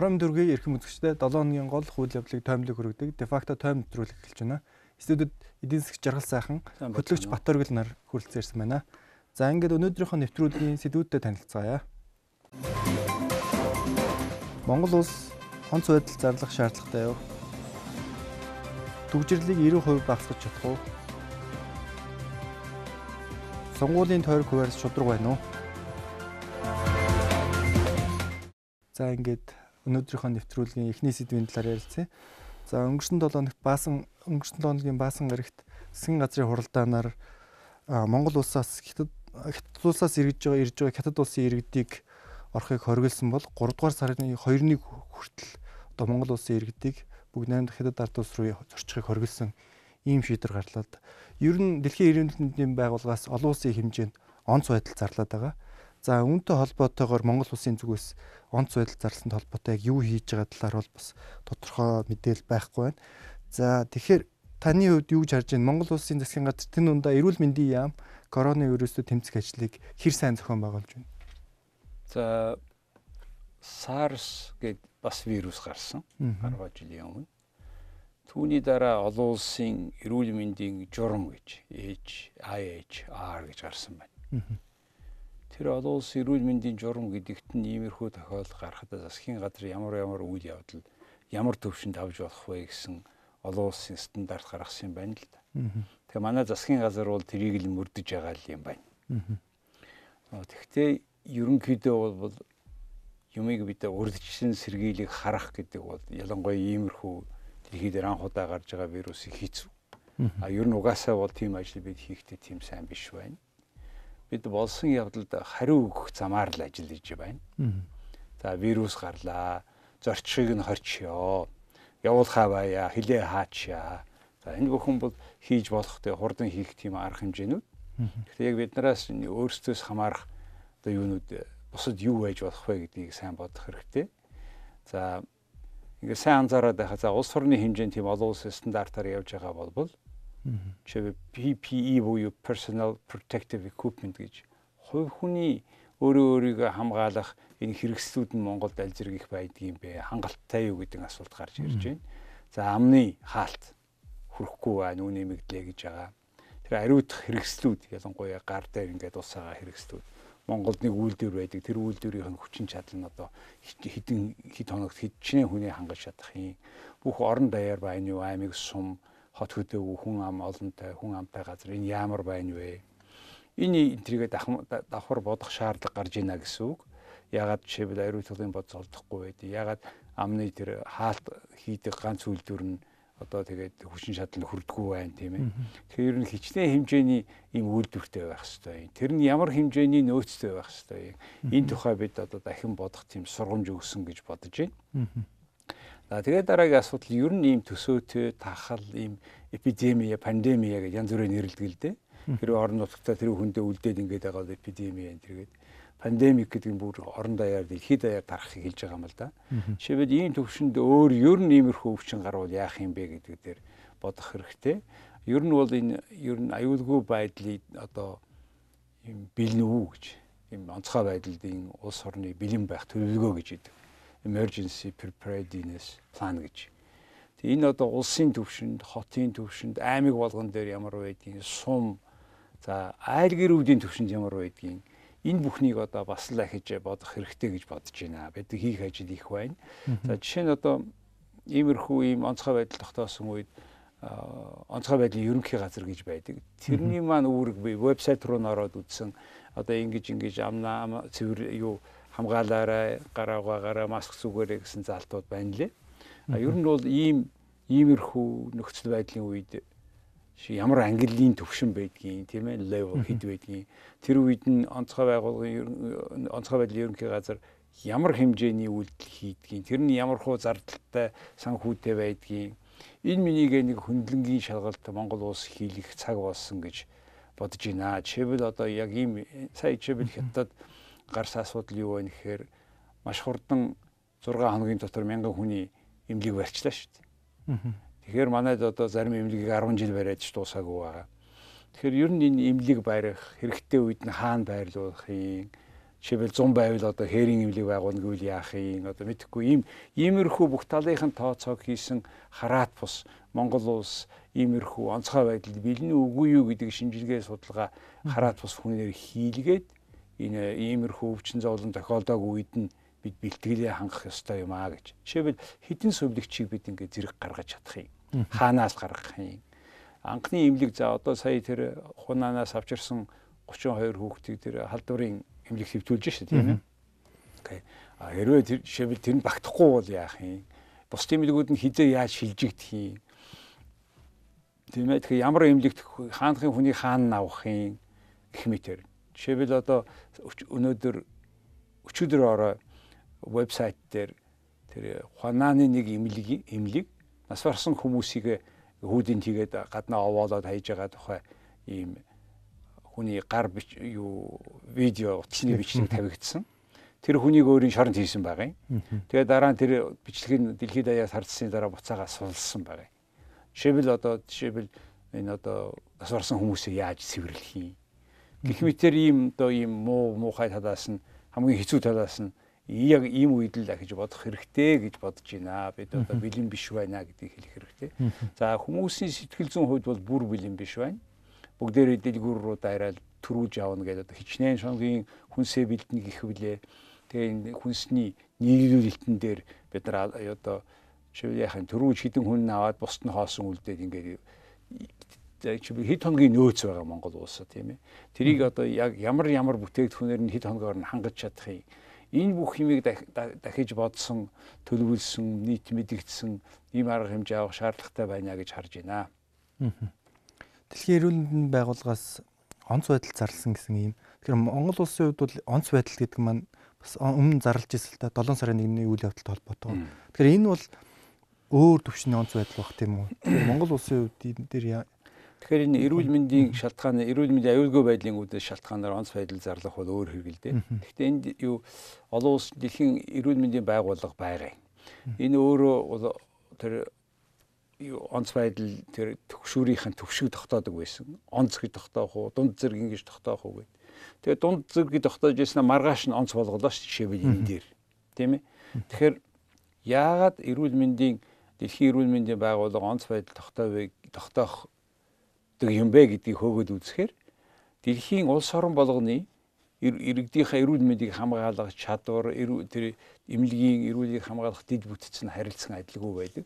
24-гийн эрхэм үзэгчдэд 7 хоногийн гол хууль явдлыг тоомлог хүргэдэг де факто тоом нэвтрүүлэх эхэлж байна. Студид эдийн засгийн жаргал сайхан хөтлөгч Батөргөл нар хүрэлцэн ирсэн байна. За ингээд өнөөдрийнхөө нэвтрүүлгийн сэдвүүдтэй танилцгаая. Монгол улс онц байдал зарлах шаардлагатай юу? Түгжирлийг 90% багасгах чадах уу? Сонгуулийн тойрог хуваарьс шудраг байна уу? За ингээд өнөөдрийнхөө нэвтрүүлгийн эхний сэдвийн талаар ярилцъя. За өнгөрсөн 7 хоногт баасан өнгөрсөн 7 хоногийн баасан гарагт засгийн газрын хуралдаанаар Монгол улсаас хятад хятад улсаас иргэж байгаа ирж байгаа хятад улсын иргэдийг орохыг хориглосон бол 3 дугаар сарын 2-ны хүртэл одоо Монгол улсын иргэдийг бүгд 8 дахь хятад ард улс руу зорчихыг хориглосон ийм шийдвэр гарлаад ер нь дэлхийн эрүүл мэндийн байгууллагаас олон улсын хэмжээнд онц байдал зарлаад байгаа. За үүнтэй холбоотойгоор Монгол улсын зүгээс онц байдал зарласан толботой яг юу хийж байгаа талаар бол бас тодорхой мэдээлэл байхгүй байна. За тэгэхээр таны хувьд юу гэж харж байна? Монгол улсын засгийн газар тэн ундаа эрүүл мэндийн яам коронавирустэй тэмцэх ажлыг хэр сайн зохион байгуулж байна? За SARS гэд бас вирус гарсан 10 жилийн өмнө. Түүний дараа олон улсын эрүүл мэндийн журам гэж HIHR гэж гарсан байна. Тэр олон улс эрүүл мэндийн журам гэдэгт нь иймэрхүү тохиол гарахад засгийн газар ямар ямар үйл явдал ямар төвшөнд авж болох вэ гэсэн олон улсын стандарт гаргасан юм байна л да. Тэгээ манай засгийн газар бол тэрийг л мөрдөж байгаа юм байна. Тэгэхдээ ерөнхийдөө бол юмыг бид урдчилсан сэргийлийг харах гэдэг бол ялангуяа иймэрхүү дэлхий дээр анх удаа гарч байгаа вирусыг хийцүү. А ер нь угаасаа бол тийм ажил бид хийхдээ тийм сайн биш байна бид болсон явдалд хариу өгөх замаар л ажиллаж байна. За вирус гарлаа, зорчиг нь хорчё. Явуулхаа бая, хилээ хаачаа. За энэ бүхэн бол хийж болох тэг хурдан хийх тийм арга хэмжээнүүд. Тэгэхээр яг биднээс өөрсдөөс хамаарах одоо юунууд э, бусад юу байж болох вэ гэдгийг сайн бодох хэрэгтэй. За ингээ сайн анзаараад байхад за улс орны хэмжээнд тийм олон улсын стандартаар явж байгаа бол Жишээ PPE буюу personal protective equipment гэж хувь хүний өөрөө өөрийгөө хамгаалах энэ хэрэгслүүд нь Монголд аль зэрэг их байдаг юм бэ? Хангалттай юу гэдэг асуулт гарч ирж байна. За амны хаалт хүрхгүй ба нүүний мэгдлээ гэж байгаа. Тэр ариутгах хэрэгслүүд ялангуяа гар дээр ингээд усаага хэрэгслүүд Монголд нэг үйлдвэр байдаг. Тэр үйлдвэрийн хүчин чадал нь одоо хэдэн хэд хоногт хэд чинээ хүний хангаж чадах юм. Бүх орон даяар ба энэ юу аймаг сум хот хөдөөгүй хүн ам олонтой хүн амтай газар энэ ямар байна вэ? Эний энтрийгээ давхар бодох шаардлага гарж ийна гэсэн үг. Ягаад жишээлбэл ариутгын бод золдохгүй байд. Ягаад амны тэр хаалт хийдэг ганц үйлдвэр нь одоо тэгээд хүчин чадал нь хүрдэггүй байна тийм ээ. Тэгэхээр ер нь хичнээн хэмжээний ийм үйлдвэртэй байх хэрэгтэй. Тэр нь ямар хэмжээний нөөцтэй байх хэрэгтэй. Энэ тухай бид одоо дахин бодох тийм сургамж өгсөн гэж бодож байна. За тэгээд дараагийн асуудал ер нь ийм төсөөтэй тахал ийм эпидемия, пандемия гэж янз бүрээр нэрлэдэг л дээ. Тэр орон нутгата тэр хүндээ үлдээд ингээд байгаа бол эпидемия энэ тэргээд пандемик гэдэг нь бүр орон даяар дэлхийд даяар тарахыг хэлж байгаа юм л да. Шивэд ийм төвшөнд өөр ер нь иймэрхүү өвчин гарвал яах юм бэ гэдэг дээр бодох хэрэгтэй. Ер нь бол энэ ер нь аюулгүй байдлыг одоо юм бэлнэ үү гэж юм онцгой байдлын улс орны бэлэн байх төлөвлөгөө гэж хэлдэг emergency preparedness plan гэж. Тэгээ энэ одоо улсын түвшинд, хотын түвшинд, аймаг болгон дээр ямар байдгийг, сум за айл гэрүүдийн түвшинд ямар байдгийг энэ бүхнийг одоо бас л ахиж бодох хэрэгтэй гэж бодож байна. Бид хийх ажил их байна. За жишээ нь одоо иймэрхүү ийм онцгой байдал тогтоосон үед онцгой байдлын ерөнхий газар гэж байдаг. Тэрний маань үүрэг би вебсайт руу н ороод үзсэн. Одоо ингэж ингэж амнаа цэвэр юу хамгаалаарай, гараагаараа маск зүгээрэй гэсэн залтууд байна лээ. А ер нь бол ийм иймэрхүү нөхцөл байдлын үед ямар ангиллын төвшин байдгийг тийм ээ level хэд байдгийг тэр үед нь онцгой байгууллагын онцгой байдлын ерөнхий газар ямар хэмжээний үйлдэл хийдгийг тэр нь ямар хуу зардалтай санхүүтэй байдгийг энэ миний нэг хөндлөнгийн шалгалт Монгол улс хийх цаг болсон гэж бодож байна. Чивэл одоо яг ийм сая чивэл хятад mm -hmm гарсан асуудал юу байна гэхээр маш хурдан 6 хоногийн дотор 1000 хүний эмнэлэг барьчлаа шүү дээ. Тэгэхээр манайд одоо зарим эмнэлгийг 10 жил бариад ч дуусаагүй байгаа. Тэгэхээр ер нь энэ эмнэлэг барих хэрэгтэй үед нь хаана байрлуулах юм? Жишээлбэл 100 байвал одоо хээрийн эмнэлэг байгуулна гэвэл яах юм? Одоо мэдхгүй ийм иймэрхүү бүх талынхын тооцоог хийсэн хараат бус Монгол улс иймэрхүү онцгой байдалд бэлэн үгүй юу гэдэг шинжилгээ судалгаа хараат бус хүнээр хийлгээд энэ иймэрхүү өвчин зовлон тохиолдог үед нь бид бэлтгэлээ хангах ёстой юм аа гэж. Жишээлбэл хідэн сувлэгчийг бид ингээ зэрэг гаргаж чадах юм. Хаанаас гаргах юм? Анхны имлэг за одоо сая тэр хунаанаас авчирсан 32 хүүхдийг тэр халдварын имлэг хөвтүүлж шүү дээ тийм ээ. Окей. А хэрвээ тэр жишээлбэл тэр нь багтахгүй бол яах юм? Бус имлэгүүд нь хизээ яаж шилжигдэх юм? Тийм ээ. Тэгэхээр ямар имлэгт хаанхын хүний хаана авах юм гэх мэтэр Жишээлбэл одоо өнөөдөр өчигдөр орой вебсайт дээр тэр хананы нэг имлэг имлэг нас барсан хүмүүсийг хүүдийн тэгээд гаднаа овоолоод хайж байгаа тухай ийм хүний гар бич юу видео утасны бичлэг тавигдсан. Тэр хүнийг өөрийн шоронд хийсэн байгаа юм. Тэгээд дараа нь тэр бичлэгийг дэлхийд даяас хардсны дараа буцаага суулсан байгаа юм. Жишээлбэл одоо жишээлбэл энэ одоо нас барсан хүмүүсийг яаж цэвэрлэх юм Гэх мэтэр ийм одоо ийм муу муухай талаас нь хамгийн хэцүү талаас нь яг ийм үед л ахиж бодох хэрэгтэй гэж бодож байна. Бид одоо бэлэн биш байна гэдгийг хэлэх хэрэгтэй. За хүмүүсийн сэтгэл зүйн хувьд бол бүр бэлэн биш байна. Бүгдээрээ дэлгүүр рүү дайраад төрүүж явна гэдэг одоо хичнээн шонгийн хүнсээ бэлдэнэ гэх вүлээ. Тэгээ энэ хүнсний нийлүүлэлтэн дээр бид нар одоо шивээхэн төрүүж хідэн хүн аваад бусд нь хоосон үлдээд ингээд хэд хоногийн нөөц байгаа Монгол улсаа тийм ээ. Тэрийг одоо яг ямар ямар бүтээгдэхүүнээр нь хэд хоногоор нь хангаж чадахыг энэ бүх хэмийг дахиж бодсон, төлөвлөсөн, нийт мэдэгдсэн ийм арга хэмжээ авах шаардлагатай байна гэж харж байна. Дэлхийн эрүүл мэндийн байгууллагаас онц байдал зарласан гэсэн юм. Тэгэхээр Монгол улсын хувьд бол онц байдал гэдэг маань бас өмнө зарлж ирсэн л та 7 сарын 1-ний үйл явдалтай холбоотой. Тэгэхээр энэ бол өөр төвшний онц байдал бах тийм үү? Монгол улсын хувьд энэ дээр Тэгэхээр энэ эрүүл мэндийн шалтгаан эрүүл мэндийн аюулгүй байдлын үүднээс шалтгаанаар онц байдал зарлах бол өөр хэрэг л дээ. Гэхдээ энд юу олон улс дэлхийн эрүүл мэндийн байгууллага байгаа. Энэ өөрөө бол тэр онц байдал тэр төгшүүрийнхэн төвшөг тогтоодог байсан. Онц гэж тогтоох уу, дунд зэрэг ингэж тогтоох уу гэдэг. Тэгээ дунд зэрэг тогтоож ирсэн маргааш нь онц болголоо шүү жишээлбэл энэ дээр. Тийм ээ. Тэгэхээр яагаад эрүүл мэндийн дэлхийн эрүүл мэндийн байгууллага онц байдал тогтоовыг тогтоох өгдөг юм бэ гэдгийг хөөгд үзэхээр дэлхийн улс орон болгоны иргэдийнхээ эрүүл мэндийг хамгаалах чадвар, тэр эмнэлгийн эрүүлийг хамгаалах дэд бүтц нь харилцсан адилгүй байдаг.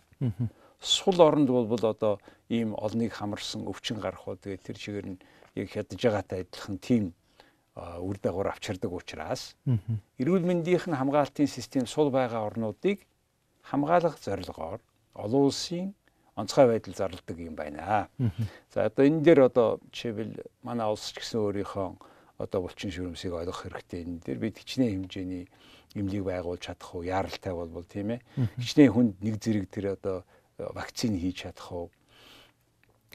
Сул оронд бол одоо ийм олныг хамарсан өвчин гарах уу тэгээд тэр чигээр нь яг хядж байгаатай адилхан тийм үр дагавар авчирдаг учраас эрүүл мэндийн хамгаалтын систем сул байгаа орнуудыг хамгаалах зорилгоор олон улсын онцгой байдал зарладаг юм байна. За одоо энэ дээр одоо жишээлбэл манай улс ч гэсэн өөрийнхөө одоо булчин шүрмсийг ойлгох хэрэгтэй. Энэ дээр бид хичнээн хэмжээний имлийг байгуулж чадах уу, яралтай болвол тийм ээ. Хичнээн хүнд нэг зэрэг тэр одоо э, вакцины хийж чадах уу.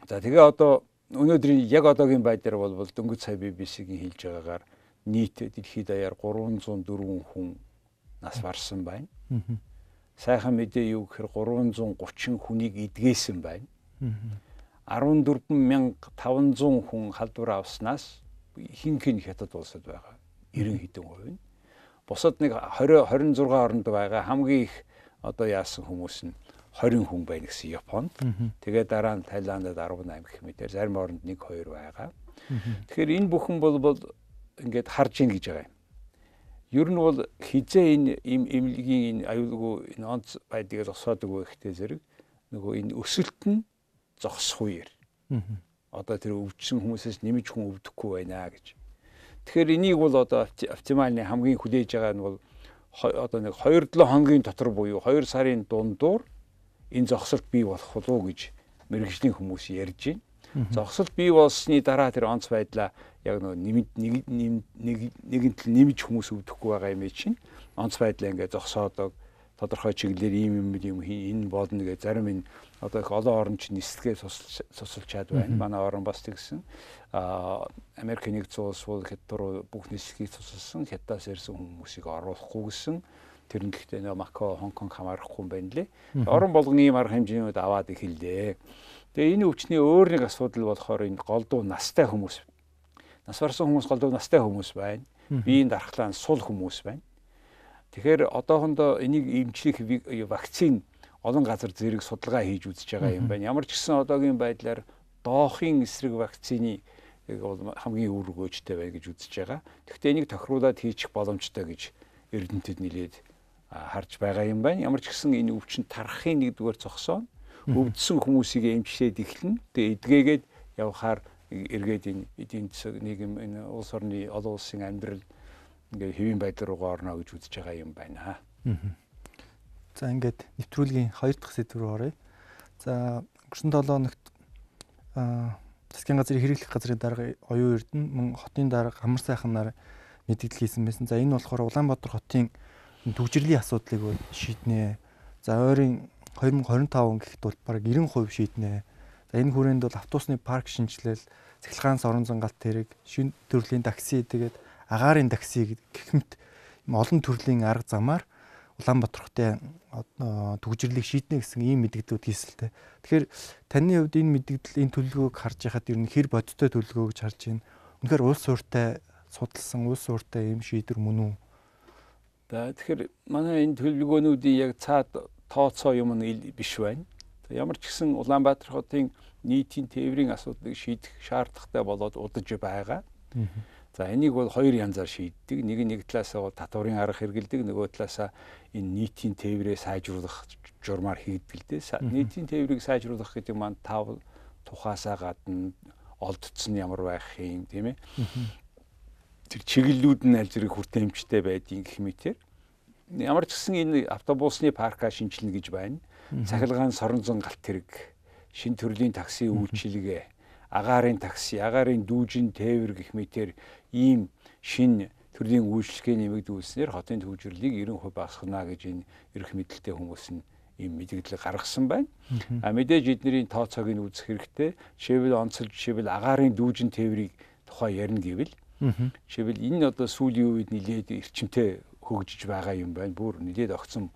За тэгээ одоо өнөөдрийн яг одоогийн байдлаар бол дөнгөж сая BBC-гийн хэлж байгаагаар нийт дэлхийд даяар 304 хүн нас барсан байна сайхан мэдээ юу гэхээр 330 хүнийг эдгээсэн байна. 14500 хүн халдвар авснаас ихэнх нь хятад улсад байгаа. 90 хэдэн хувь нь. Бусад нэг 20 26 орнд байгаа хамгийн их одоо яасан хүмүүс нь 20 хүн байна гэсэн Японд. Тэгээ дараа нь Тайландд 18 гэх мэтэр зарим орнд 1 2 байгаа. Тэгэхээр энэ бүхэн бол бол ингээд харж ийн гэж байгаа юм. Ер нь бол хизээ энэ им имлэгийн энэ аюулгүй энэ онц байдгийг зогсоодог байх хэрэгтэй зэрэг нөгөө энэ өсөлт нь зогсох үеэр. Одоо тэр өвдсөн хүмүүсээс нэмж хүн өвдөхгүй байна гэж. Тэгэхээр энийг бол одоо оптимальны хамгийн хүлээж байгаа нь бол одоо нэг 2-7 хоногийн дотор буюу 2 сарын дундуур энэ зогсолт бий болох болов уу гэж мэрэгжлийн хүмүүс ярьж байна. Зогсол бий болсны дараа тэр онц байдлаа яг нөө нэмэд нэг нэгэнт нэмж хүмүүс өвдөхгүй байгаа юм чинь онц байдлаа ингээд зогсоод тодорхой чиглэлээр ийм юм юм энэ болно гэж зарим энэ одоо их олон орнч нислэгээ сусалчаад байна. Манай орн бас тэгсэн. Аа Америк нэгдсэн улс бол хэд тур бүх нислэгийг сусалсан хятадас ирсэн хүмүүсийг оруулахгүй гэсэн тэр нь гэхдээ нөө Мако, Хонконг хамаарахгүй юм байна лээ. Орон болгон ийм арга хэмжээнүүд аваад эхэллээ. Тэгээ энэ өвчний өөр нэг асуудал болохоор энэ голдуу настай хүмүүс. Нас барсан хүмүүс голдуу настай хүмүүс байна. Биеийн дархлаа сул хүмүүс байна. Тэгэхээр одоохондоо энийг эмчлэх вакцин олон газар зэрэг судалгаа хийж үзэж байгаа юм байна. Ямар ч гэсэн одоогийн байдлаар доохын эсрэг вакцины бол хамгийн үр өгөөжтэй байна гэж үзэж байгаа. Гэхдээ энийг тохируулаад хийчих боломжтой гэж эрдэмтэд нэлээд харж байгаа юм байна. Ямар ч гэсэн энэ өвчин тархахын нэгдүгээр зогсоо нь өвдсөн хүмүүсийг эмчлээд эхэлнэ. Тэгээ эдгээгээд явхаар эргээд энэ эдийн засаг нийгэм энэ улс орны олон улсын амьдрал ингээ хэвийн байдал руугаа орно гэж үзэж байгаа юм байна. За ингээд нэвтрүүлгийн 2 дахь сэдв рүү оръё. За өнгөрсөн 7 хоногт засгийн газрын хэрэглэх газрын дарга оюун эрдэнэ мөн хотын дарга амар сайхан нар мэдээлэл хийсэн байсан. За энэ болохоор Улаанбаатар хотын төвжирлийн асуудлыг шийднэ. За ойрын 2025 он гэхэд бол бараг 90% шийднэ. За энэ хүрээнд бол автобусны парк шинжилэл, цахилгаан сорон зангалт тэрэг, шин төрлийн такси тэгээд агаарын такси гэхмэд олон төрлийн арга замаар Улаанбаатар хотын түгжирлийг шийднэ гэсэн ийм мэдгдлүүд хийсэлтэй. Тэгэхээр таны хувьд энэ мэдгдэл энэ төлөвлөгөөг харж байхад ер нь хэр бодиттой төлөвлөгөө гэж харж байна? Үнэхээр улс сууртай судалсан улс сууртай ийм шийдвэр мөн үү? За тэгэхээр манай энэ төлөвлөгөөнүүдийн яг цаад тооцоо юм нь биш байна. Ямар ч гэсэн Улаанбаатар хотын нийтийн тээврийн асуудлыг шийдэх шаардлагатай болоод удаж байгаа. За энийг бол хоёр янзаар шийддэг. Нэг нь нэг талаасаа бол татварын арга хэрэгэлдэг, нөгөө талаасаа энэ нийтийн тээврээ сайжруулах журмаар хийдэг л дээ. Нийтийн тээврийг сайжруулах гэдэг маань тав тухаасаа гадна олдцсон ямар байх юм тийм ээ. Тэр чиглэлүүд нь аль зэрэг хүртээмжтэй байдгийг гэх мэтэр ямар ч гэсэн энэ автобусны парка шинжилнэ гэж байна. Цахилгаан соронзон галт хэрэг, шин төрлийн такси үйлчилгээ, агаарын такси, агаарын дүүжин тээвэр гэх мэтэр ийм шин төрлийн үйлчлэгээ нэмэгдүүлснээр хотын төвжирлийг 90% багасгана гэж энэ эрх мэдэлтэй хүмүүс нь ийм мэдээлэл гаргасан байна. А мэдээж эднэрийн тооцоог нь үзэх хэрэгтэй. Жишээлбэл онцлж жишээлбэл агаарын дүүжин тээврийг тухай ярина гэвэл жишээлбэл энэ одоо сүүлийн үед нэлээд эрчимтэй хөгжиж байгаа юм байна. Бүр нэлээд огцом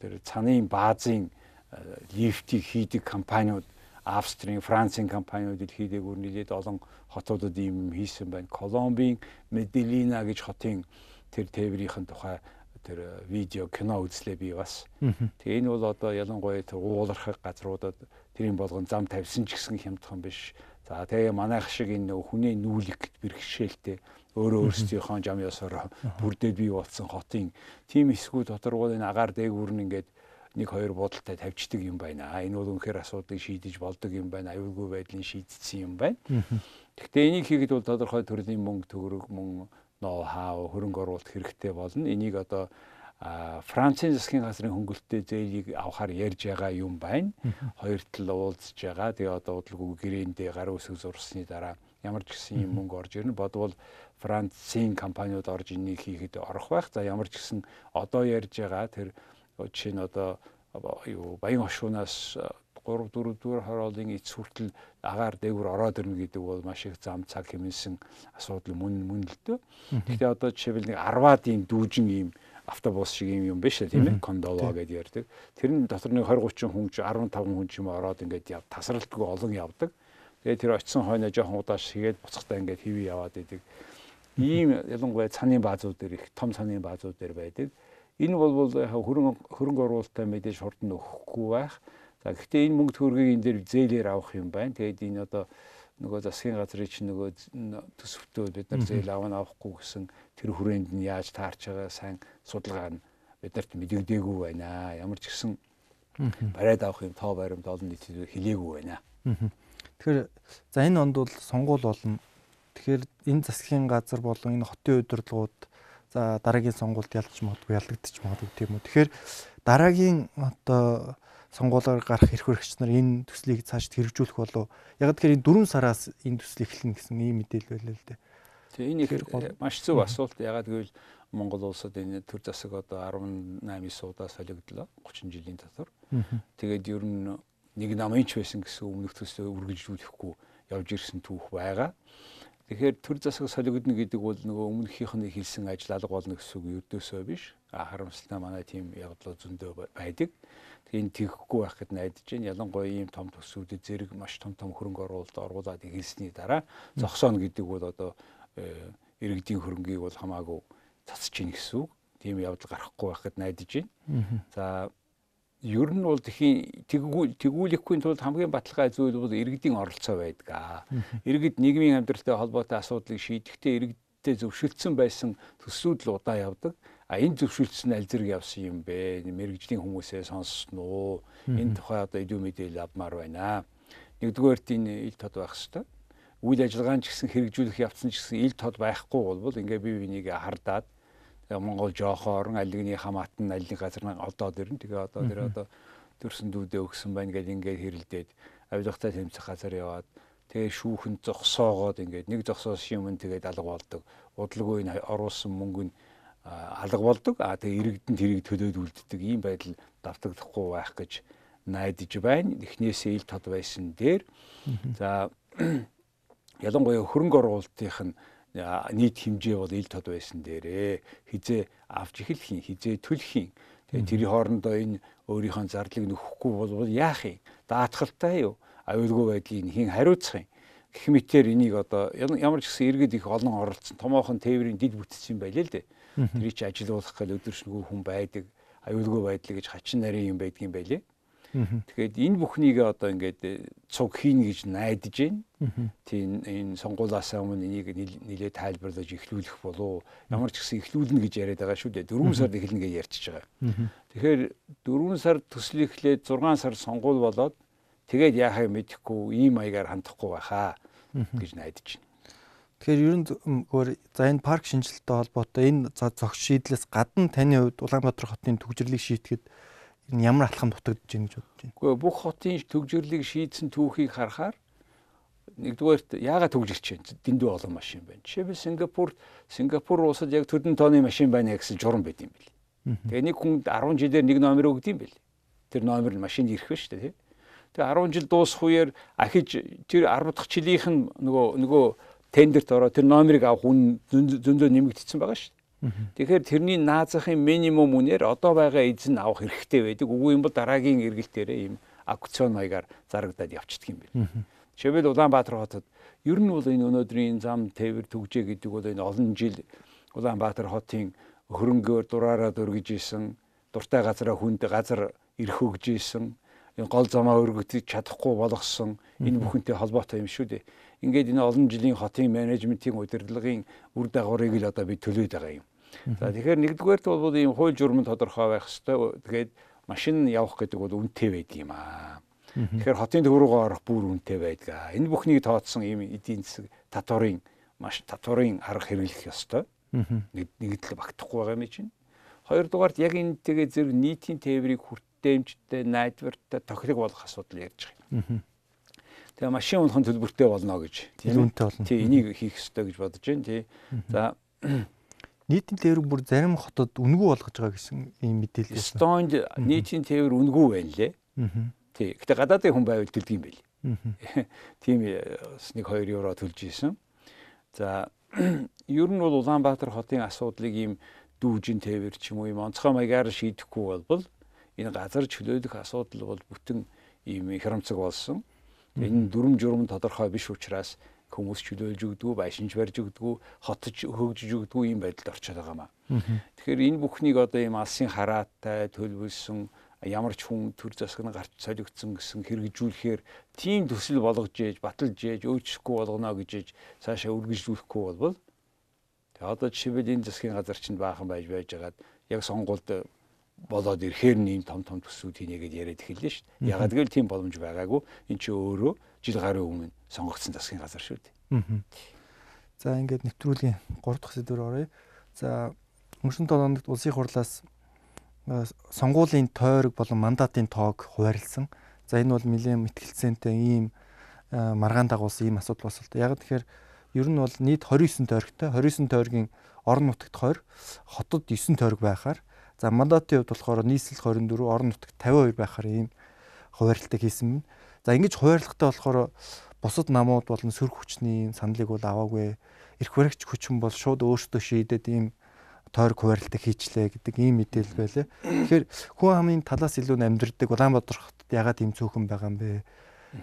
тэр цааны баазын э, лифтийг хийдэг компаниуд Австрийн, Францын компаниуд дэлхийд өөр нэлээд олон хотуудад ийм хийсэн байна. Колумбийн Меделина гэж хотын тэр тээврийн тухай тэр э, видео кино үзлээ би бас. Тэгээ энэ бол одоо ялангуяа тэр уулархаг газруудад тэрийн болгон зам тавьсан ч гэсэн хямдхан биш. За тэгээ манайх шиг энэ хүний нүүлэг бэрхшээлтэй өөрөө өөрсдийнхөө жам ёсоор бүрдээд бий болсон хотын тийм эсгүү доторгуул энэ агаар дээгүүр нь ингээд нэг хоёр бодолтой тавьчдаг юм байна. Энэ бол үнэхээр асуудлыг шийдэж болдог юм байна. Аюулгүй байдлын шийдсэн юм байна. Гэхдээ энийг хийгээд бол тодорхой төрлийн мөнгө төгрөг мөн ноу хау хөрөнгө оруулалт хэрэгтэй болно. Энийг одоо Францын засгийн газрын хөнгөлөлтөд зээлийг авахар ярьж байгаа юм байна. Хоёр тал уулзж байгаа. Тэгээ одоо удалгүй гэрээндээ гарын үсэг зурсны дараа ямар ч гэсэн юм мөнгө орж ирнэ. Бодвол Францын компаниуд орж энийг хийхэд орох байх. За ямар ч гэсэн одоо ярьж байгаа тэр жишээ нь одоо э, юу баян хошуунаас 3 э, 4 дүүр хороолын эц хүртэл агаар дээгүр ороод ирнэ гэдэг бол маш их зам цаг хэмнэсэн асуудал мөн мөн л дөө. Гэхдээ одоо жишээлбэл нэг 10-аад ийм дүүжин ийм автобус шиг юм юм биш тийм ээ кондолоо гэдээ ярьдаг. Тэр нь дотор нэг 20 30 хүн 15 хүн ч юм ороод ингээд яв тасралтгүй олон явдаг. Тэгээд тэр очисон хойноо жоохон удааш хийгээд буцахтаа ингээд хэвээ яваад идэг. Ийм ялангуяа цаны баазууд дээр их том цаны баазууд дээр байдаг. Энэ бол бол хөрөнгө хөрөнгө оруулалтаа мэдээж хурдан өгөхгүй байх. За гэхдээ энэ мөнгө төгрөгийг энэ дээр зээлээр авах юм байна. Тэгээд энэ одоо нөгөө засгийн газрын чинь нөгөө төсөвтөө бид нар зээл авна авахгүй гэсэн тэр хүрээнд нь яаж таарч байгаа сайн судалгаа нь бидэрт мэдэгдээгүй байна. Ямар ч гэсэн барайд авах юм тоо баримт олон нийтэд хэлээгүй байна. Тэгэхээр за энэ онд бол сонгуул болно. Тэгэхээр энэ засгийн газар болон энэ хотын удирдлагууд за дараагийн сонгуульд ялж магадгүй ялагдчих магадгүй тийм үү. Тэгэхээр дараагийн одоо сонгуулиар гарах эрх хөрөгч нар энэ төслийг цаашд хэрэгжүүлэх болов яг тэгэхээр энэ 4 сараас энэ төсөл эхлэнэ гэсэн ийм мэдээлэл байлаа л дээ. Тэгээ энэ их маш зөв асуулт ягаад гэвэл Монгол улсад энэ төр засаг одоо 18 9 удаа солигдлоо 30 жилийн дотор. Тэгээд ер нь нэг намын ч байсан гэсэн өмнөх төсөө үргэлжлүүлэхгүй явж ирсэн түүх байгаа. Тэгэхээр төр засаг солигдно гэдэг бол нөгөө өмнөхийнхний хийсэн ажил алга болно гэсэн үг ердөөсөө биш. А харамсалтай манай тийм явдлаа зөндөө байдаг. Тэгээд тийхгүй байхад найдаж гин ялангуяа ийм том төсвүүдэд зэрэг маш том том хөрөнгө оруулалт оруулаад эхэлсний дараа зогсооно гэдэг бол одоо э, иргэдийн хөрөнгийг бол хамаагүй цацж гин гэсэн үг. Тийм явдал гарахгүй байхад найдаж гин. За ер нь бол тхийн тэгүүлэхгүй тулд хамгийн баталгай зүйл бол иргэдийн оролцоо байдаг. Иргэд нийгмийн амьдралтай холбоотой асуудлыг шийдэхдээ иргэдтэй зөвшөлдсөн байсан төслүүд л удаа явдаг. А энэ зөвшөлдсөн аль зэрэг явсан юм бэ? Мэргэжлийн хүмүүсээ сонссон уу? Энэ тухай одоо идэв мэдээлэл авмаар байна. Нэгдүгээр нь энэ ил тод байх хэвээр үйл ажиллагаан ч гэсэн хэрэгжүүлэх явцсан ч гэсэн ил тод байхгүй бол ингээ бие биенийг хардаад Монгол жоохоор алигны хамаатан алигны газар нь одоо дэрн тэгээ одоо тэр одоо төрсөн дүүдээ өгсөн байна гэл ингээд хэрэлдээд авилгатай тэмцэх газар яваад тэгээ шүүхэн зогсоогоод ингээд нэг зогсоос юм тэгээд алга болдог. Удалгүй нь оруулсан мөнгө нь алга болдог. А тэгээ иргэдэнд хэрэг төлөөд үлддэг ийм байдал давтагдахгүй байх гэж найдаж байна. Эхнээсээ ил тод байсан дээр. За ялангуяа хөрөнгө оруулалтынх нь нийт хэмжээ бол ил тод байсан дээрээ хизээ авч эхэлхийн хизээ төлөхийн тэгээ тэрийн хоорондоо энэ өөрийнхөө зардлыг нөхөхгүй бол яах юм даатгалтай юу аюулгүй байдлыг хин хариуцах юм гэх мэтээр энийг одоо ямар ч гэсэн иргэд их олон оролцсон томоохон тээврийн дид бүтцсэн байлээ л дээ тэрийг ч ажилуулах гэл өдөршнгүү хүн байдаг аюулгүй байдлыг гэж хачин нарийн юм байдгийн байлээ Тэгэхээр энэ бүхнийг одоо ингээд цуг хийнэ гэж найдаж байна. Тийм энэ сонгуулиас өмнө энийг нэлээд тайлбарлаж эхлүүлэх болов ямар ч гэсэн эхлүүлнэ гэж яриад байгаа шүү дээ. 4 сард эхэлнэ гэж ярьчихж байгаа. Тэгэхээр 4 сар төсөл эхлээд 6 сар сонгуул болоод тэгээд яахаа мэдэхгүй ийм маягаар хандахгүй байхаа гэж найдаж байна. Тэгэхээр ер нь өөр за энэ парк шинжилттэй холбоотой энэ зогс шийдлээс гадна таны хувьд Улаанбаатар хотын төгжрлийг шийтгэхэд энэ ямар алхам дутагдж байна гэж бодож байна. Гэхдээ бүх хотын төгжрлийг шийдсэн түүхийг харахаар нэгдүгээрт яагаад төгжирч байна? Дэндүү олон машин байна. Жишээлбэл Сингапурт Сингапур улсад яг төдөн тооны машин байна гэсэн журам байд юм бэл. Тэгээ нэг хүн 10 жилээр нэг номер өгд юм бэл. Тэр номер нь машинд ирэх ба шүү дээ, тийм. Тэгээ 10 жил дуусах үеэр ахиж тэр 10 дахь жилийнх нь нөгөө нөгөө тендерт ороо тэр номерыг авах үн зөндөө нэмэгдсэн байгаа шүү. Тэгэхээр тэрний наазахын минимум үнээр одоо байгаа эзэн авах хэрэгтэй байдаг. Үгүй юм бол дараагийн эргэлтээрээ ийм акцион маягаар зарагдаад явчихдаг юм байна. Жишээлбэл Улаанбаатар хотод ер нь бол энэ өнөөдрийн зам тээвэр төгжээ гэдэг бол энэ олон жил Улаанбаатар хотын хөрөнгөөр дураараа дөргиж исэн дуртай газараа хүнд газар ирэх өгж исэн гол замаа өргөтөж чадахгүй болгосон энэ бүхэнтэй холбоотой юм шүү дээ. Ингээд энэ олон жилийн хотын менежментийн удирдлагын үр дагаврыг л одоо би төлөөд байгаа юм. За тэгэхээр нэгдүгээр нь бол ийм хууль журам тодорхой байх хэвээр тэгээд машин явах гэдэг бол үнэтэй байдаг юм аа. Тэгэхээр хотын төв рүүгээ орох бүр үнэтэй байдаг. Энэ бүхнийг тооцсон ийм эдийн засаг татварын маш татварын арга хэрэглэх ёстой. Нэгдэл багтахгүй байгаа юм чинь. Хоёрдугаарт яг энэ тэгээ зэрэг нийтийн тээврийг хүртээмжтэй, найдвартай тохирог болох асуудал ярьж байгаа юм. Тэгээ машин унах төлбөртэй болно гэж. Тийм үнэтэй болно. Тийм энийг хийх ёстой гэж бодож байна. Тийм. За нийтийн тээвэр бүр зарим хотод үнгүй болгож байгаа гэсэн ийм мэдээлэл байна. Эстонд нийтийн тээвэр үнгүй байлээ. Тий. Гэтэ гадаадын хүн байвал төлдөг юм байл. Тийм э, бас нэг 2 евро төлж исэн. За ер нь бол Улаанбаатар хотын асуудлыг ийм дүүжин тээвэр ч юм уу ийм онцгой маягаар шийдэхгүй бол энэ газар чөлөөлөх асуудал бол бүтэн ийм хямцэг болсон. Энэ дүрм журм тодорхой биш учраас хүмүүс чөлөөлж өгдөггүй, байшинж барьж өгдөггүй, хотж хөгжиж өгдөггүй юм байдалд орчод байгаа маа. Тэгэхээр энэ бүхнийг одоо ийм алсын хараатай төлөвлөсөн ямар ч хүн төр засгийн гарч солигдсон гэсэн хэрэгжүүлэхээр тийм төсөл болгож ээж, баталж ээж, өөчлөхгүй болгоно гэж ээж цаашаа үргэлжлүүлэхгүй болвол тэгээ одоо жишээлбэл энэ засгийн газар чинь баахан байж байжгаад яг сонгуульд болоод ирэхээр нэм том том төслүүд хийнэ гэдээ яриад эхэллээ шүү дээ. Ягаад гэвэл тийм боломж байгаагүй. Энд чи өөрөө жил гаруй өмнө сонгогдсон засгийн газар шүү дээ. За ингээд нэвтрүүлгийн 3 дахь сэдвээр оръё. За өнгөрсөн 7 хоногт улсын хурлаас э, сонгуулийн тойрог болон мандатын тоог хуваарлсан. За энэ бол нэлээд мэтгэлцэнтэй ийм э, маргаан дагуулсан ийм асуудал болсон л да. Яг тэгэхээр ер нь бол нийт 29 тойрогтой 29 тойргийн орон нутагт 20, хотод 9 тойрог байхаар за мандатын хувьд болохоор нийслэл 24, орон нутагт 52 байхаар ийм хуваарлтыг хийсэн байна. За ингэж хуваарлахтай болохоор бусад намууд болон сөрөг хүчний сандлыг бол аваагүй. Ирэх баригч хүчин бол шууд өөртөө шийдээд ийм тойрог хуваарлалтыг хийчлээ гэдэг ийм мэдээлэл байлаа. Тэгэхээр хүн амын талаас илүү амьдрдаг Улаанбаатар хотод ягаад ийм цөөхөн байгаа юм бэ?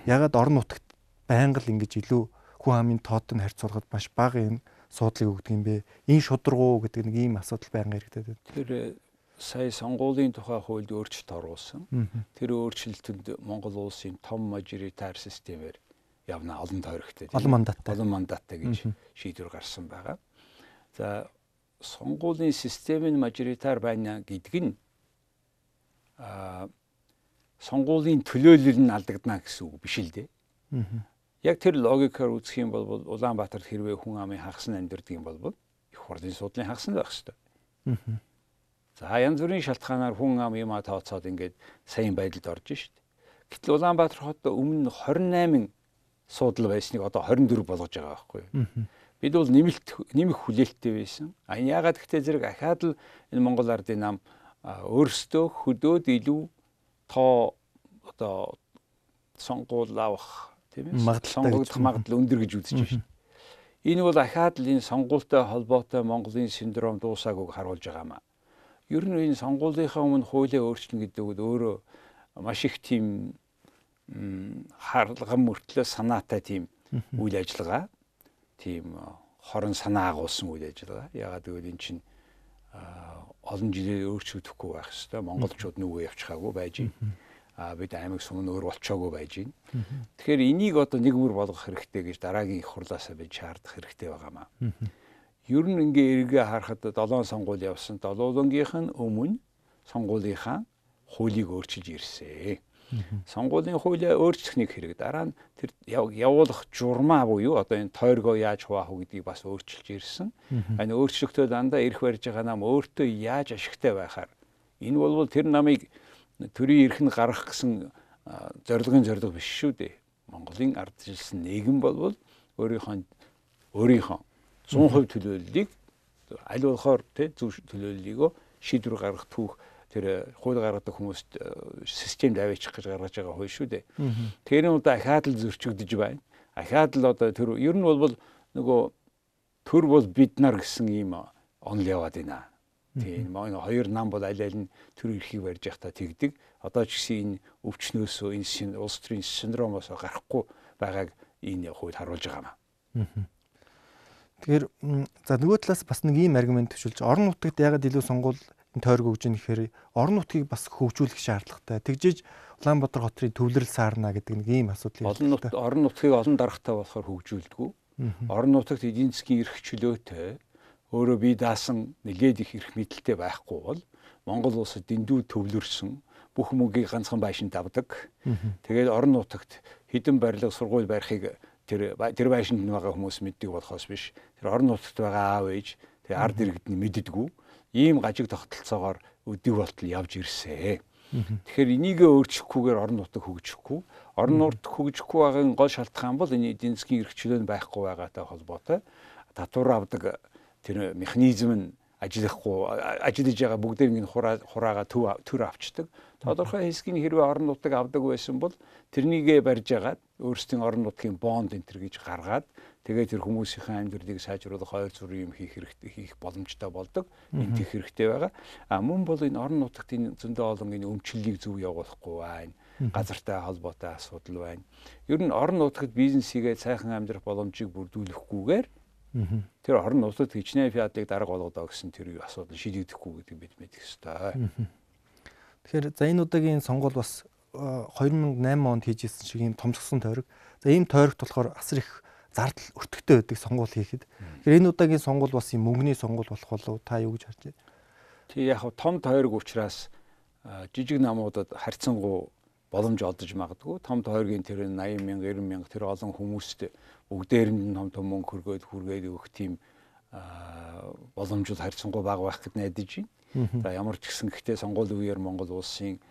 Ягаад орон нутагт байнга л ингэж илүү хүн амын тоотны харьцуулахад маш бага юм суудлыг өгдөг юм бэ? Энэ шударгуу гэдэг нэг ийм асуудал байнга иргэдэд. Тэр сая сонгуулийн тухай хуульд өөрчлөлт оруулсан. Тэр өөрчлөлтөнд Монгол улсын том мажоритар системээр явна олон тойрогтой. Олон мандаттай. Олон мандаттай гэж шийдвэр гарсан байгаа. За сонгуулийн систем нь мажоритар байна гэдг нь аа сонгуулийн төлөөлөл нь алдагдана гэсэн үг биш л дээ. Яг тэр логикоор үзэх юм бол Улаанбаатарт хэрвээ хүн амын хагас нь амьдрдаг юм бол их хурлын суудлын хагас нь байх хэрэгтэй. За янз бүрийн шалтгаанаар хүн ам юм а тооцоод ингээд сайн байдалд орж штт. Гэтэл Улаанбаатар хот өмнө 28 суудл байсныг одоо 24 болгож байгаа байхгүй юу? Бид бол нэмэлт нэмэх хүлээлттэй байсан. А яагаад гэхдээ зэрэг ахаад л энэ Монгол ардын нам өөрсдөө хөдөөд илүү тоо одоо сонгуул авах тийм ээ сонгогдох магадлал өндөр гэж үзэж байна. Энэ бол ахаад л энэ сонгуультай холбоотой Монголын синдром дуусаагүйг харуулж байгаа маа. Ер нь энэ сонгуулийнхаа өмнө хуулийг өөрчлөн гэдэг нь өөрөө маш их тийм харлаган мөртлөө санаатай тийм үйл ажиллагаа. Тийм хорон санаа агуулсан үйл ажиллагаа. Ягаад гэвэл эн чинь олон жилээр өөрчлөгдөхгүй байх хэвээр монголчууд нүгөө явчихаагүй байж байна. А бид аймаг сум нь өөр болчоогүй байж байна. Тэгэхээр энийг одоо нэг мөр болгох хэрэгтэй гэж дараагийн их хурлаасаа бид шаардах хэрэгтэй байгаамаа. Ер нь ингээ эргээ харахад 7 сонгуул явсан. Долоолонгийнх нь өмнө сонгуулийнхаа хуулийг өөрчилж ирсэн. Сонгуулийн хуулиа өөрчлөх нэг хэрэг. Дараа нь тэр явуулах журмаа буюу одоо энэ тойргоо яаж хуваах уу гэдгийг бас өөрчилж ирсэн. Энэ өөрчлөлтөө дандаа ирэх барьж байгаа нам өөртөө яаж ашигтай байхаар. Энэ бол тэр намыг төрийн эрх нь гарах гэсэн зорилгын зорилго биш шүү дээ. Монголын ардчилсан нийгэм бол өөрийнхөө өөрийнхөө 100% төлөөллийг аль болохоор тий зөв төлөөллийгөө шийдвэр гаргах түүх тэр э, хууль гаргадаг хүмүүст э, системд аваачих гэж гаргаж байгаа хууль шүү дээ. Тэрний удаа ахаад л зөрчигдөж байна. Ахаад л одоо тэр ер нь бол нөгөө төр бол бид нар гэсэн ийм э, онл яваад байна. Тийм энэ хоёр нам бол аль аль нь төр эрхийг барьж явахдаа тэгдэг. Одоо ч гэсэн энэ өвчнөөсөө энэ улс төрийн синдромоос гарахгүй байгааг энэ хууль харуулж байгаа юм. Аа. Тэгэхээр за нөгөө талаас бас нэг ийм аргумент төвшүүлж орон нутагт ягаад илүү сонгуул тойрог өгж ийн гэхээр орон нутгийг бас хөгжүүлэх шаардлагатай. Тэгжиж Улаанбаатар хотыг төвлөрөл саарна гэдэг нэг ийм асуудал. Олон нутг орон нутгийг олон даргатай болохоор хөгжүүлдэггүй. Орон нутагт эдийн засгийн эрх чөлөөтэй өөрөө бие даасан нэлээд их эрх мэдэлтэй байхгүй бол Монгол улсад дэндүү төвлөрсөн бүх мөнгийг ганцхан байшин давдаг. Тэгээд орон нутагт хідэн барилга сургууль барихыг тэр тэр байшинд байгаа хүмүүс мэддэг болохоос биш тэр орон нутагт байгаа аав ээж тэгээ ард иргэдний мэддэггүй ийм гажиг тогтолцоогоор өдив болтол явж ирсэн. Тэгэхээр энийгээ өөрчлөхгүйгээр орон нутаг хөгжихгүй, орон нутаг хөгжихгүй байгагийн гол шалтгаан бол энэ эдийн засгийн эрхчлөө нь байхгүй байгаатай холбоотой. Татвар авдаг э, тэр механизм нь ажиллахгүй ажиллаж байгаа бүгдэрийн хураагаа төр авчдаг. Тодорхой хэсгийн хэрвээ орон нутаг авдаг байсан бол тэрнийгээ барьж агаад өөрсдийн орон нутгийн бонд энтер гэж гаргаад тэгээд тэр хүмүүсийнхээ амьдралыг сайжруулах хоёр зүрийн юм хийх хэрэгтэй хийх боломжтой болдог. Энд тийх хэрэгтэй байгаа. А мөн бол энэ орон нутгийн зөндөө олон энэ өмчлөлийг зөв явуулахгүй байна газартай холбоотой асуудал байна. Ер нь орон нутагт бизнесийгээ сайхан амьдрах боломжийг бүрдүүлэхгүйгээр тэр орон нутагт хичнээн фиатлыг дарга болгодоо гэсэн тэр асуудал шийдэгдэхгүй гэдэг бид мэдэх ёстой. Тэгэхээр за энэ удаагийн сонгуул бас 2008 э, онд хийжсэн шиг ийм томсгсон тойрог. За ийм тойрогт болохоор асар их зардал өртөгтэй байдаг сонгуул хийхэд. Тэгэхээр энэ удаагийн сонгуул бас юм мөнгөний сонгуул болох болов та юу гэж харж байна? Тэг яг том тойрог учраас э, жижиг намуудад харьцангуй боломж олдож магадгүй. Том тойргийн тэр 80 мянга 90 мянга тэр олон хүмүүст бүгдээр нь том том мөнгө хөргөөд хүргээд өгөх тийм э, боломжууд харьцангуй бага байх гэд найдаж байна. За ямар ч гэсэн гэхдээ сонгуул үеэр Монгол улсын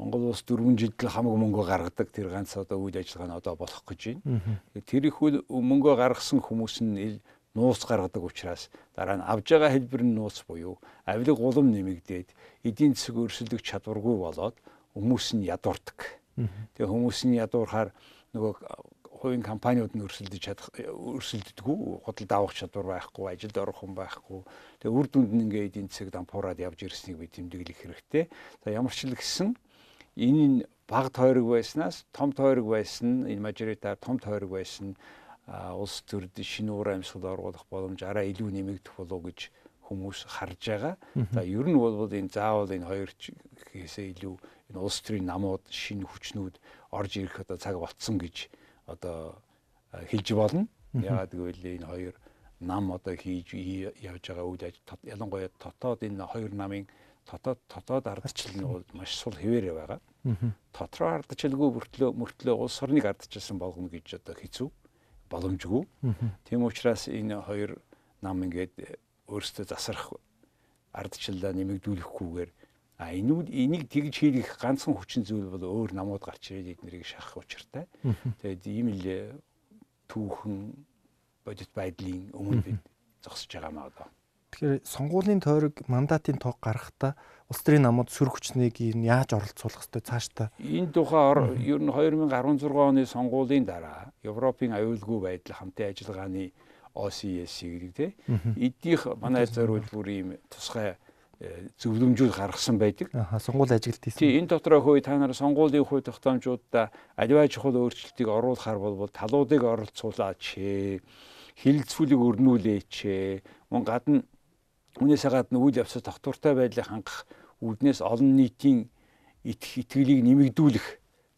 Монгол улс 4 жилд хамаг мөнгө гаргадаг тэр ганц одоо үйл ажиллагаа нь одоо болох гэж байна. Тэр их мөнгө гаргасан хүмүүс нь нууц гаргадаг учраас дараа нь авж байгаа хэлбэр нь нууц буюу авилга улам нэмэгдээд эдийн засаг өрсөлдөх чадваргүй болоод хүмүүс нь ядуурдаг. Тэгээ хүмүүс нь ядуурхаар нөгөө хувийн компаниуд нь өрсөлдөж чадах өрсөлддөггүй, худал даавах чадвар байхгүй, ажилд орох хүн байхгүй. Тэгээ үр дүнд нь ингээд эдийн засаг дампуураад явж ирснийг би тэмдэглэх хэрэгтэй. За ямар ч л гэсэн энэ бага тойрог байснаас том тойрог байсан, энэ мажоритар том тойрог байсан улс төрд шинэ уур амьсгал оруулах боломж араа илүү нэмэгдэх болов гэж хүмүүс харж байгаа. За ер нь бол энэ заавал энэ хоёр хэсээ илүү энэ улс төрийн намууд шинэ хүчнүүд орж ирэх одоо цаг болцсон гэж одоо хэлж болно. Яагаад гэвэл энэ хоёр нам одоо хийж явж байгаа үйл ажил ялангуяа дотоод энэ хоёр намын дотоод дотоод ардчил нь маш сул хэвээр байгаа. Дотроо ардчилгүй мөртлөө мөртлөө улс орныг ардчилсан болгоно гэж одоо хэцүү боломжгүй. Тийм учраас энэ хоёр нам ингээд өөрсдөө засарх ардчлалаа нэмэгдүүлэхгүйгээр А энүүд энийг тэгж хийх ганцхан хүчин зүйл бол өөр намууд гарч ирээд эднэрийг шахах учиртай. Тэгээд ийм л э, түүхэн бодит байдлын өмнө бид зогсож байгаа маа одоо. Тэгэхээр сонгуулийн тойрог мандатын тог гаргахдаа улс төрийн намууд сөрөг хүчнийг юм яаж оролцуулах хэвтэй цаашдаа. Энэ тухай ер нь 2016 оны сонгуулийн дараа Европын аюулгүй байдал хамтын ажиллагааны OCS-ийг тий. Эднийх манай зориуд бүр ийм тусгай Э, зөвлөмжүүд гаргасан байдаг. Аа сонгууль ажиглалт хийсэн. Тийм энэ дотроо хөөе та нар сонгуулийн хувь тогтоомжуудаа аливаа чухал өөрчлөлтийг оруулахар бол талуудыг оролцуулаач ээ. Хилэлцүүлэг өрнүүлээч ээ. Мөн гадна үнээсээ гадна үйл явцад тогтвортой байдлыг хангах үүднээс олон нийтийн итгэх итгэлийг нэмэгдүүлэх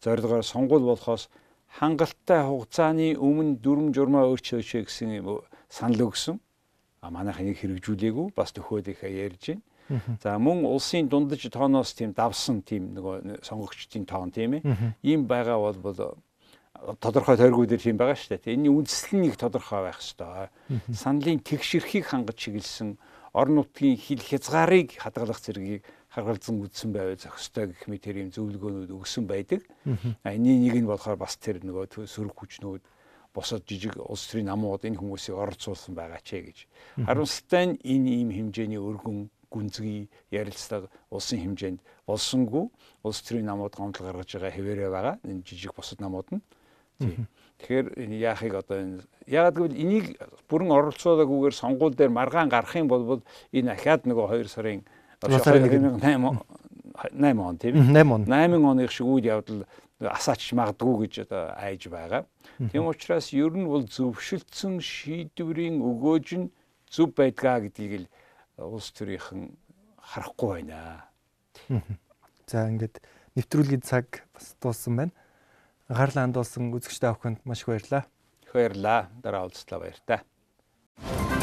зорилгоор сонгуул болохоос хангалттай хугацааны өмнө дүрм журмаа өөрчлөөч гэсэн юм санал өгсөн. А манайх энийг хэрэгжүүлээгүй бас төхөөдийнхээ ярьж байна За мөн улсын дундаж тооноос тийм давсан тийм нөгөө сонгогчдын тоон тийм ээ. Ийм байгаа бол бол тодорхой тойргууд дээр тийм байгаа шүү дээ. Энийн үндэслэл нь их тодорхой байх ёстой. Саналын тэгшэрхийг хангаж чиглэсэн орон нутгийн хил хязгаарыг хадгалах зэргийг харгалзан үзсэн байвал зохистой гэх мэт тэр юм зөвлөгөөнүүд өгсөн байдаг. А энэний нэг нь болохоор бас тэр нөгөө сөрөг хүчнүүд босод жижиг улс төрийн намууд энэ хүмүүсийг оролцуулсан байгаа ч гэж. Харин Стайн энэ ийм хэмжээний өргөн гүнзгий ярилцлага улсын хэмжээнд болсонгүй улс төрийн намууд гомдол гаргаж байгаа хэвээрээ байгаа энэ жижиг бусад намууд нь. Тэгэхээр энэ яахыг одоо энэ яагаад гэвэл энийг бүрэн оролцоолаагүйгээр сонгуул дээр маргаан гарах юм бол энэ ахаад нөгөө 2 сарын 2008 8 он тийм үү 8 он 8 оны шиг үйл явдал асаач магадгүй гэж одоо айж байгаа. Тийм учраас ер нь бол зөвшөлдсөн шийдвэрийн өгөөж нь зөв байдгаа гэдгийг л улс төрийнхэн харахгүй байна. За ингээд нэвтрүүлгийн цаг бас дууссан байна. Анхаарлаа хандуулсан үзэгчтэй бүхэнд маш их баярлалаа. Их баярлалаа. Дараа уулзлаа баяр та.